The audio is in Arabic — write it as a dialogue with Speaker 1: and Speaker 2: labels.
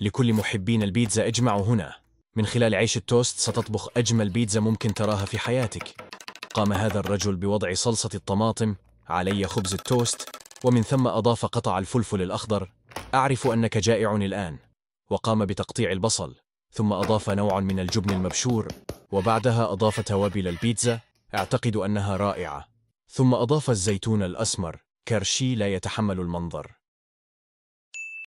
Speaker 1: لكل محبين البيتزا اجمعوا هنا من خلال عيش التوست ستطبخ أجمل بيتزا ممكن تراها في حياتك قام هذا الرجل بوضع صلصة الطماطم علي خبز التوست ومن ثم أضاف قطع الفلفل الأخضر أعرف أنك جائع الآن وقام بتقطيع البصل ثم أضاف نوع من الجبن المبشور وبعدها أضاف توابل البيتزا أعتقد أنها رائعة ثم أضاف الزيتون الأسمر كرشي لا يتحمل المنظر